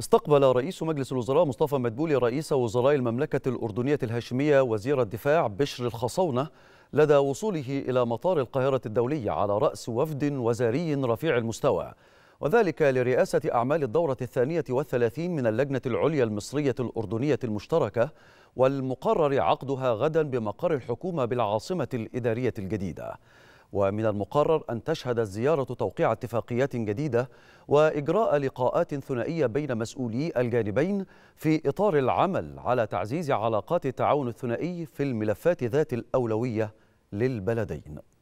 استقبل رئيس مجلس الوزراء مصطفى مدبولي رئيس وزراء المملكة الأردنية الهاشمية وزير الدفاع بشر الخصونة لدى وصوله إلى مطار القاهرة الدولي على رأس وفد وزاري رفيع المستوى وذلك لرئاسة أعمال الدورة الثانية والثلاثين من اللجنة العليا المصرية الأردنية المشتركة والمقرر عقدها غدا بمقر الحكومة بالعاصمة الإدارية الجديدة ومن المقرر أن تشهد الزيارة توقيع اتفاقيات جديدة وإجراء لقاءات ثنائية بين مسؤولي الجانبين في إطار العمل على تعزيز علاقات التعاون الثنائي في الملفات ذات الأولوية للبلدين